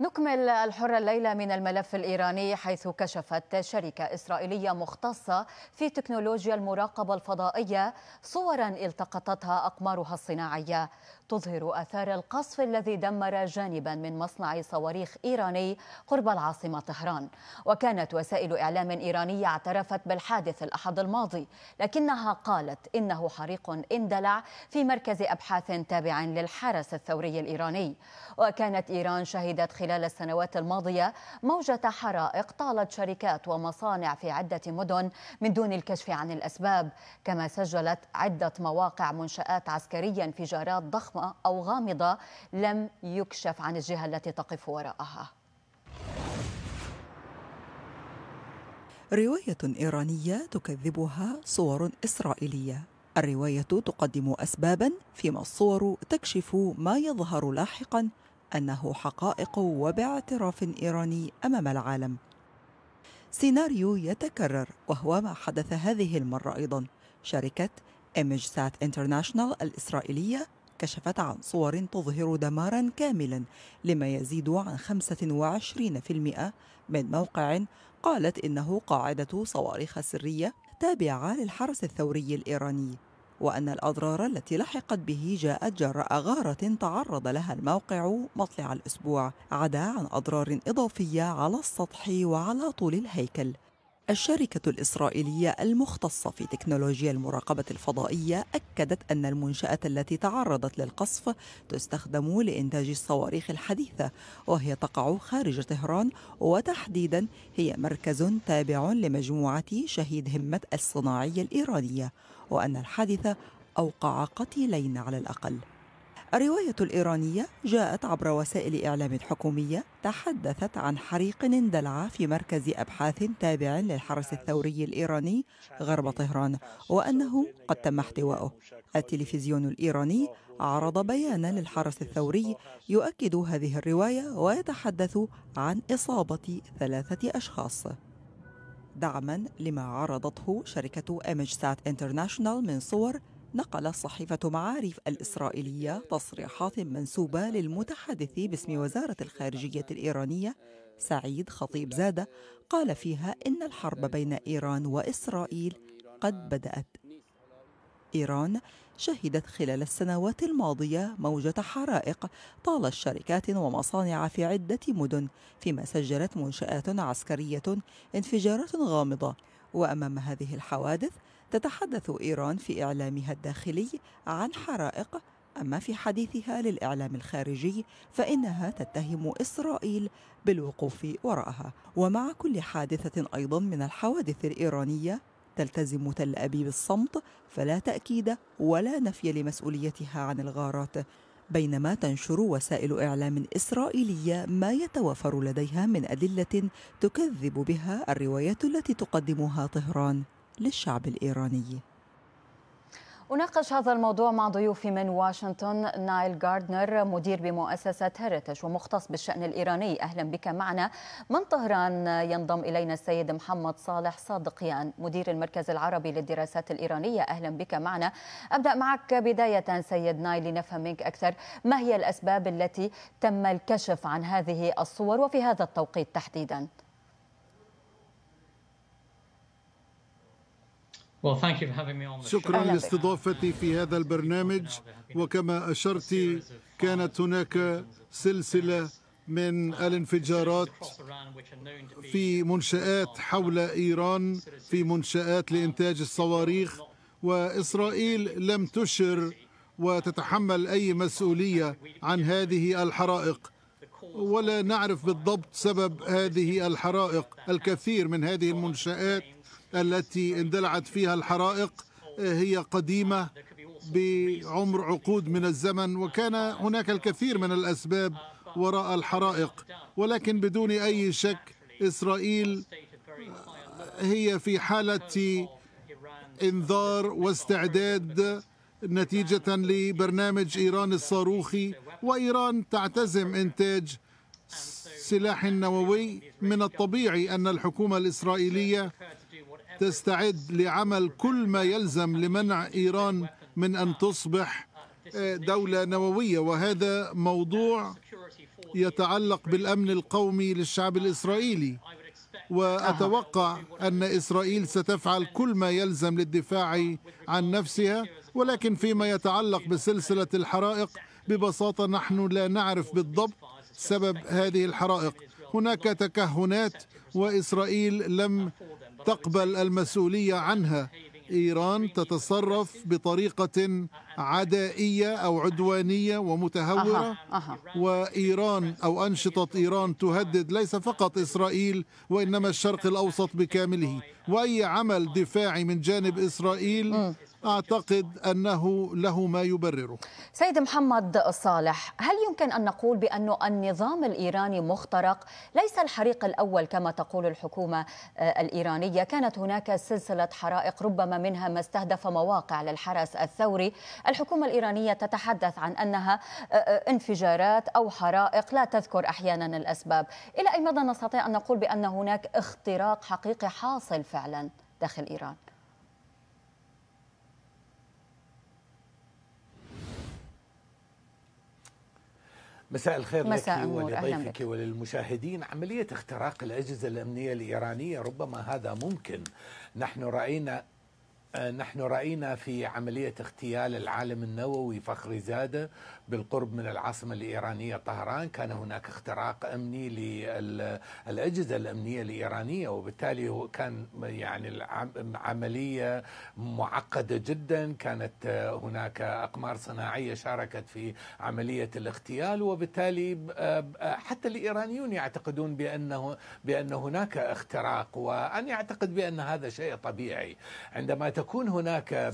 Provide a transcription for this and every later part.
نكمل الحرة الليلة من الملف الإيراني حيث كشفت شركة إسرائيلية مختصة في تكنولوجيا المراقبة الفضائية صورا التقطتها أقمارها الصناعية تظهر آثار القصف الذي دمر جانبا من مصنع صواريخ إيراني قرب العاصمة طهران وكانت وسائل إعلام إيرانية اعترفت بالحادث الأحد الماضي لكنها قالت إنه حريق اندلع في مركز أبحاث تابع للحرس الثوري الإيراني وكانت إيران شهدت خلال السنوات الماضية موجة حرائق طالت شركات ومصانع في عدة مدن من دون الكشف عن الأسباب كما سجلت عدة مواقع منشآت عسكرية انفجارات ضخمة أو غامضة لم يكشف عن الجهة التي تقف وراءها رواية إيرانية تكذبها صور إسرائيلية الرواية تقدم أسبابا فيما الصور تكشف ما يظهر لاحقا أنه حقائق وباعتراف إيراني أمام العالم سيناريو يتكرر وهو ما حدث هذه المرة أيضا شركة إيمج سات انترناشنال الإسرائيلية كشفت عن صور تظهر دمارا كاملا لما يزيد عن 25% من موقع قالت إنه قاعدة صواريخ سرية تابعة للحرس الثوري الإيراني وأن الأضرار التي لحقت به جاءت جراء غارة تعرض لها الموقع مطلع الأسبوع عدا عن أضرار إضافية على السطح وعلى طول الهيكل الشركة الإسرائيلية المختصة في تكنولوجيا المراقبة الفضائية أكدت أن المنشأة التي تعرضت للقصف تستخدم لإنتاج الصواريخ الحديثة وهي تقع خارج طهران وتحديدا هي مركز تابع لمجموعة شهيد همة الصناعية الإيرانية وأن الحادث أوقع قتيلين على الأقل الرواية الإيرانية جاءت عبر وسائل إعلام حكومية تحدثت عن حريق اندلع في مركز أبحاث تابع للحرس الثوري الإيراني غرب طهران وأنه قد تم احتوائه التلفزيون الإيراني عرض بيانا للحرس الثوري يؤكد هذه الرواية ويتحدث عن إصابة ثلاثة أشخاص دعما لما عرضته شركة إمج سات انترناشونال من صور نقلت صحيفة معارف الإسرائيلية تصريحات منسوبة للمتحدث باسم وزارة الخارجية الإيرانية سعيد خطيب زادة قال فيها إن الحرب بين إيران وإسرائيل قد بدأت إيران شهدت خلال السنوات الماضية موجة حرائق طالت شركات ومصانع في عدة مدن فيما سجلت منشآت عسكرية انفجارات غامضة وأمام هذه الحوادث تتحدث إيران في إعلامها الداخلي عن حرائق أما في حديثها للإعلام الخارجي فإنها تتهم إسرائيل بالوقوف وراءها ومع كل حادثة أيضا من الحوادث الإيرانية تلتزم تل أبيب الصمت فلا تأكيد ولا نفي لمسؤوليتها عن الغارات بينما تنشر وسائل إعلام إسرائيلية ما يتوافر لديها من أدلة تكذب بها الروايات التي تقدمها طهران للشعب الإيراني أناقش هذا الموضوع مع ضيوفي من واشنطن نايل جاردنر مدير بمؤسسة هيريتج ومختص بالشأن الإيراني أهلا بك معنا من طهران ينضم إلينا السيد محمد صالح صادقيان مدير المركز العربي للدراسات الإيرانية أهلا بك معنا أبدأ معك بداية سيد نايل لنفهم منك أكثر ما هي الأسباب التي تم الكشف عن هذه الصور وفي هذا التوقيت تحديداً شكرا لاستضافتي في هذا البرنامج وكما أشرت كانت هناك سلسلة من الانفجارات في منشآت حول إيران في منشآت لإنتاج الصواريخ وإسرائيل لم تشر وتتحمل أي مسؤولية عن هذه الحرائق ولا نعرف بالضبط سبب هذه الحرائق الكثير من هذه المنشآت التي اندلعت فيها الحرائق آه، هي قديمة بعمر عقود من الزمن وكان هناك الكثير من الأسباب وراء الحرائق ولكن بدون أي شك إسرائيل آه، هي في حالة انذار واستعداد نتيجة لبرنامج إيران الصاروخي وإيران تعتزم إنتاج سلاح نووي من الطبيعي أن الحكومة الإسرائيلية تستعد لعمل كل ما يلزم لمنع إيران من أن تصبح آه، دولة نووية وهذا موضوع يتعلق بالأمن القومي للشعب الإسرائيلي وأتوقع أن إسرائيل ستفعل كل ما يلزم للدفاع عن نفسها ولكن فيما يتعلق بسلسلة الحرائق ببساطة نحن لا نعرف بالضبط سبب هذه الحرائق هناك تكهنات وإسرائيل لم تقبل المسؤوليه عنها ايران تتصرف بطريقه عدائيه او عدوانيه ومتهوره وايران او انشطه ايران تهدد ليس فقط اسرائيل وانما الشرق الاوسط بكامله واي عمل دفاعي من جانب اسرائيل أعتقد أنه له ما يبرره سيد محمد صالح هل يمكن أن نقول بأن النظام الإيراني مخترق ليس الحريق الأول كما تقول الحكومة الإيرانية كانت هناك سلسلة حرائق ربما منها ما استهدف مواقع للحرس الثوري الحكومة الإيرانية تتحدث عن أنها انفجارات أو حرائق لا تذكر أحيانا الأسباب إلى أي مدى نستطيع أن نقول بأن هناك اختراق حقيقي حاصل فعلا داخل إيران مساء الخير مساء لك ولضيفك وللمشاهدين عملية اختراق الأجهزة الأمنية الإيرانية ربما هذا ممكن نحن رأينا آه، نحن رأينا في عملية اغتيال العالم النووي فخري زادة بالقرب من العاصمة الإيرانية طهران كان هناك اختراق أمني للأجهزة الأمنية الإيرانية وبالتالي كان يعني عملية معقدة جدا كانت آه، هناك أقمار صناعية شاركت في عملية الاغتيال وبالتالي آه، حتى الإيرانيون يعتقدون بأنه بأن هناك اختراق وأنا أعتقد بأن هذا شيء طبيعي عندما تكون هناك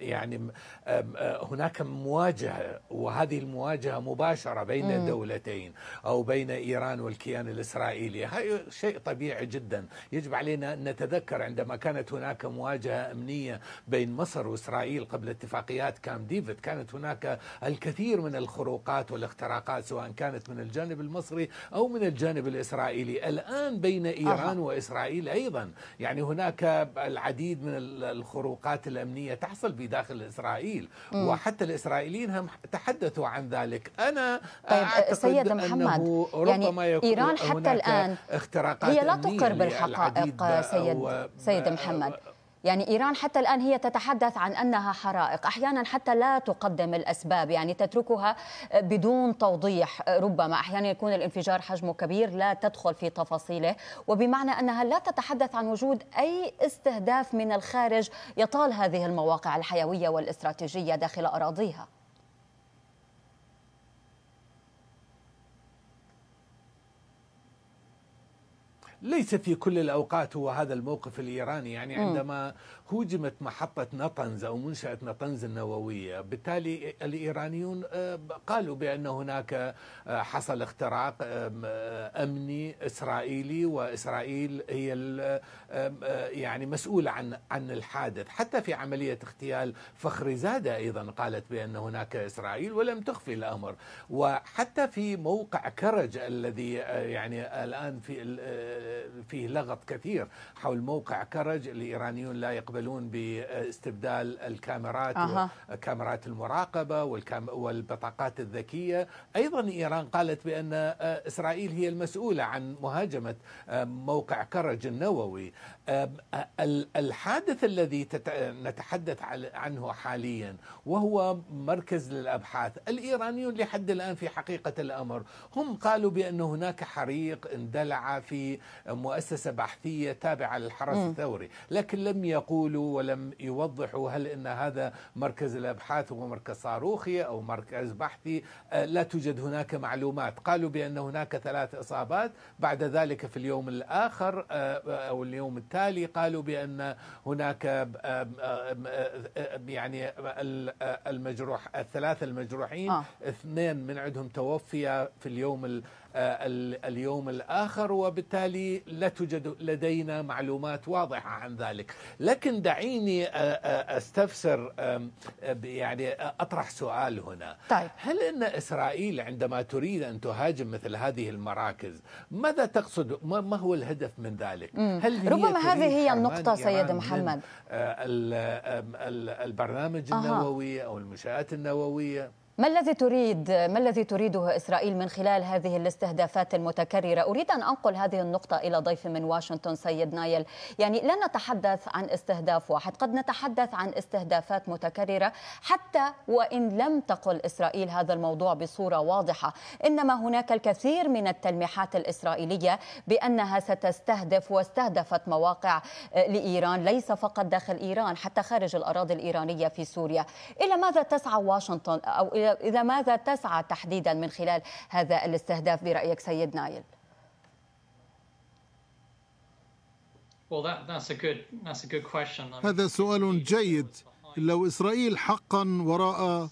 يعني أه، هناك مواجهه وهذه المواجهه مباشره بين الدولتين او بين ايران والكيان الاسرائيلي هذا شيء طبيعي جدا يجب علينا ان نتذكر عندما كانت هناك مواجهه امنيه بين مصر واسرائيل قبل اتفاقيات كام ديفيد كانت هناك الكثير من الخروقات والاختراقات سواء كانت من الجانب المصري او من الجانب الاسرائيلي الان بين ايران أه. واسرائيل ايضا يعني هناك العديد من الخروقات الخروقات الأمنية تحصل في داخل إسرائيل م. وحتى الإسرائيليين هم تحدثوا عن ذلك أنا طيب أعتقد سيد محمد أنه يعني ربما يعني يكون إيران حتى الآن اختراقات هي لا تقر بالحقائق سيد, سيد محمد يعني إيران حتى الآن هي تتحدث عن أنها حرائق أحيانا حتى لا تقدم الأسباب يعني تتركها بدون توضيح ربما أحيانا يكون الانفجار حجمه كبير لا تدخل في تفاصيله وبمعنى أنها لا تتحدث عن وجود أي استهداف من الخارج يطال هذه المواقع الحيوية والاستراتيجية داخل أراضيها ليس في كل الأوقات هو هذا الموقف الإيراني يعني عندما هوجمت محطة نطنز أو منشأة نطنز النووية بالتالي الإيرانيون آه، قالوا بأن هناك آه، حصل اختراق آه، أمني إسرائيلي وإسرائيل هي يعني مسؤولة عن عن الحادث حتى في عملية اغتيال فخري زادة أيضا قالت بأن هناك إسرائيل ولم تخفي الأمر وحتى في موقع كرج الذي يعني الآن في فيه لغط كثير حول موقع كرج الإيرانيون لا يقبل يعملون باستبدال الكاميرات أه. وكاميرات المراقبة والكام والبطاقات الذكية أيضا إيران قالت بأن آه، إسرائيل هي المسؤولة عن مهاجمة آه، موقع كرج النووي الحادث الذي نتحدث عنه حاليا وهو مركز للابحاث الايرانيون لحد الان في حقيقه الامر هم قالوا بان هناك حريق اندلع في مؤسسه بحثيه تابعه للحرس م. الثوري لكن لم يقولوا ولم يوضحوا هل ان هذا مركز الابحاث هو مركز صاروخي او مركز بحثي لا توجد هناك معلومات قالوا بان هناك ثلاث اصابات بعد ذلك في اليوم الاخر او اليوم التالي وبالتالي قالوا بأن هناك يعني المجروح الثلاثة المجروحين آه. اثنين من عندهم توفي في اليوم آه، اليوم الآخر وبالتالي لا توجد لدينا معلومات واضحة عن ذلك لكن دعيني آه، آه، أستفسر يعني أطرح سؤال هنا طيب. هل أن إسرائيل عندما تريد أن تهاجم مثل هذه المراكز ماذا تقصد ما هو الهدف من ذلك هل هي ربما هذه هي النقطة سيد محمد البرنامج النووي أو المنشآت النووية ما الذي تريد ما الذي تريده اسرائيل من خلال هذه الاستهدافات المتكرره؟ اريد ان انقل هذه النقطه الى ضيفي من واشنطن سيد نايل، يعني لا نتحدث عن استهداف واحد، قد نتحدث عن استهدافات متكرره حتى وان لم تقل اسرائيل هذا الموضوع بصوره واضحه، انما هناك الكثير من التلميحات الاسرائيليه بانها ستستهدف واستهدفت مواقع آه، لايران ليس فقط داخل ايران حتى خارج الاراضي الايرانيه في سوريا. الى ماذا تسعى واشنطن او الى إلى ماذا تسعى تحديدا من خلال هذا الاستهداف برأيك سيد نايل؟ هذا سؤال جيد لو إسرائيل حقا وراء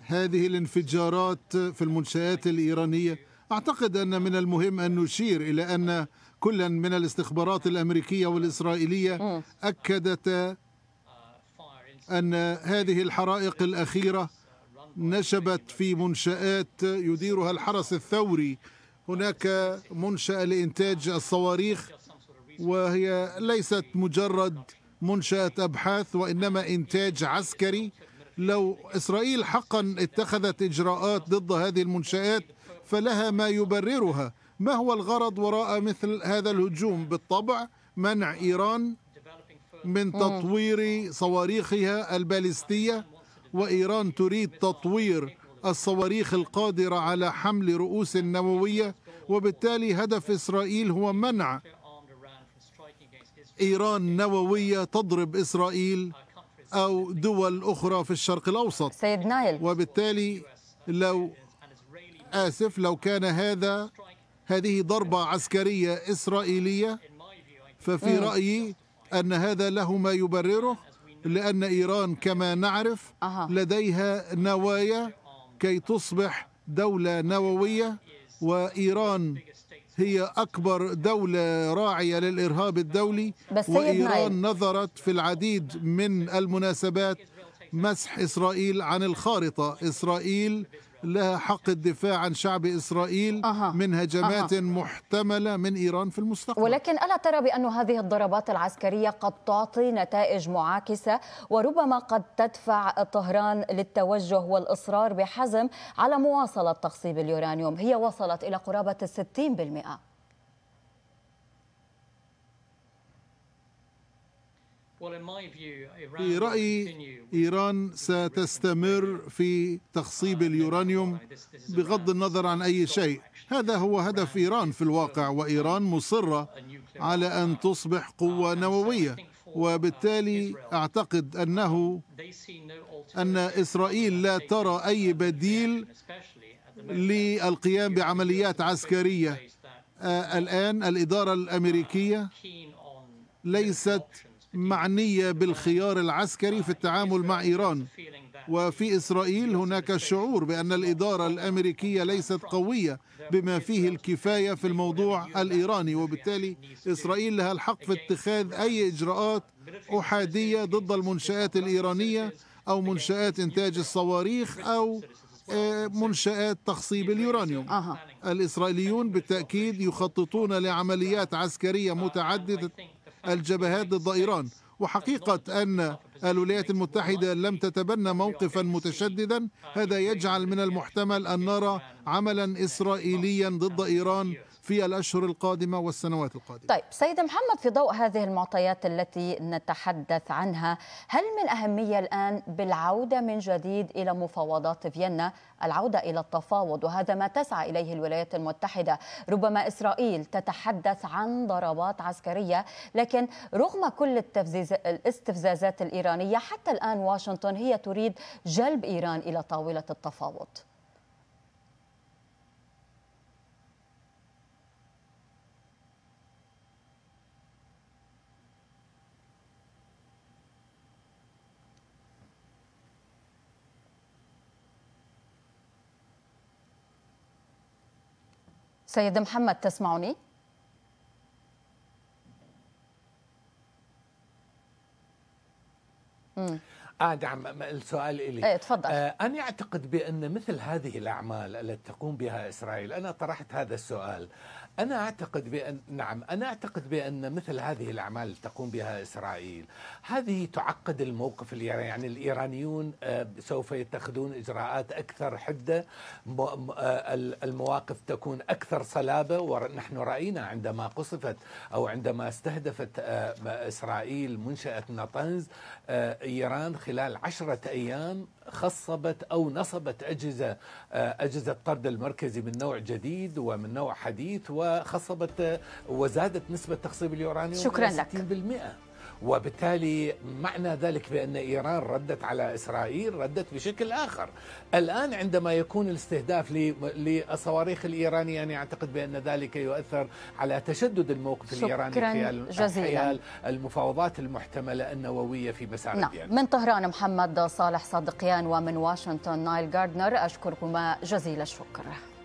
هذه الانفجارات في المنشآت الإيرانية أعتقد أن من المهم أن نشير إلى أن كلا من الاستخبارات الأمريكية والإسرائيلية أكدت uh, أن هذه الحرائق الأخيرة نشبت في منشآت يديرها الحرس الثوري هناك منشأة لإنتاج الصواريخ وهي ليست مجرد منشأة أبحاث وإنما إنتاج عسكري لو إسرائيل حقا اتخذت إجراءات ضد هذه المنشآت فلها ما يبررها ما هو الغرض وراء مثل هذا الهجوم بالطبع منع إيران من تطوير صواريخها البالستية وإيران تريد تطوير الصواريخ القادرة على حمل رؤوس نووية وبالتالي هدف إسرائيل هو منع إيران نووية تضرب إسرائيل أو دول أخرى في الشرق الأوسط سيد نايل وبالتالي لو آسف لو كان هذا هذه ضربة عسكرية إسرائيلية ففي رأيي أن هذا له ما يبرره لأن إيران كما نعرف لديها نوايا كي تصبح دولة نووية وإيران هي أكبر دولة راعية للإرهاب الدولي بس وإيران نظرت في العديد من المناسبات مسح إسرائيل عن الخارطة إسرائيل لها حق الدفاع عن شعب إسرائيل أها. من هجمات أها. محتملة من إيران في المستقبل ولكن ألا ترى بأن هذه الضربات العسكرية قد تعطي نتائج معاكسة وربما قد تدفع طهران للتوجه والإصرار بحزم على مواصلة تخصيب اليورانيوم هي وصلت إلى قرابة 60% في رأيي إيران ستستمر في تخصيب uh, اليورانيوم بغض النظر عن أي شيء هذا هو هدف إيران في الواقع وإيران مصرة على أن تصبح قوة uh, نووية وبالتالي uh, أعتقد أنه أن إسرائيل لا ترى أي بديل للقيام بعمليات عسكرية آه، الآن الإدارة الأمريكية ليست معنيه بالخيار العسكري في التعامل مع ايران وفي اسرائيل هناك شعور بان الاداره الامريكيه ليست قويه بما فيه الكفايه في الموضوع الايراني وبالتالي اسرائيل لها الحق في اتخاذ اي اجراءات احاديه ضد المنشات الايرانيه او منشات انتاج الصواريخ او آه، منشآت تخصيب اليورانيوم الإسرائيليون بالتأكيد يخططون لعمليات عسكرية متعددة الجبهات ضد إيران وحقيقة أن الولايات المتحدة لم تتبنى موقفا متشددا هذا يجعل من المحتمل أن نرى عملا إسرائيليا ضد إيران في الأشهر القادمة والسنوات القادمة طيب سيد محمد في ضوء هذه المعطيات التي نتحدث عنها هل من أهمية الآن بالعودة من جديد إلى مفاوضات فيينا العودة إلى التفاوض وهذا ما تسعى إليه الولايات المتحدة ربما إسرائيل تتحدث عن ضربات عسكرية لكن رغم كل الاستفزازات الإيرانية حتى الآن واشنطن هي تريد جلب إيران إلى طاولة التفاوض سيد محمد تسمعني؟ آه دعم السؤال إلي ايه تفضل آه أنا أعتقد بأن مثل هذه الأعمال التي تقوم بها إسرائيل أنا طرحت هذا السؤال أنا أعتقد بأن نعم أنا أعتقد بأن مثل هذه الأعمال التي تقوم بها إسرائيل هذه تعقد الموقف الإيراني يعني الإيرانيون آه، سوف يتخذون إجراءات أكثر حدة آه، المواقف تكون أكثر صلابة ونحن رأينا عندما قصفت أو عندما استهدفت آه، إسرائيل منشأة نطنز إيران خلال عشرة أيام خصبت أو نصبت أجهزة آه، أجهزة طرد المركزي من نوع جديد ومن نوع حديث وخصبت وزادت نسبة تخصيب اليورانيوم شكرا لك 60% وبالتالي معنى ذلك بأن إيران ردت على إسرائيل ردت بشكل آخر الآن عندما يكون الاستهداف للصواريخ الإيرانية أنا يعني أعتقد بأن ذلك يؤثر على تشدد الموقف الإيراني خلال جزيلا. المفاوضات المحتملة النووية في مسار نعم. من طهران محمد صالح صادقيان ومن واشنطن نايل جاردنر أشكركما جزيل الشكر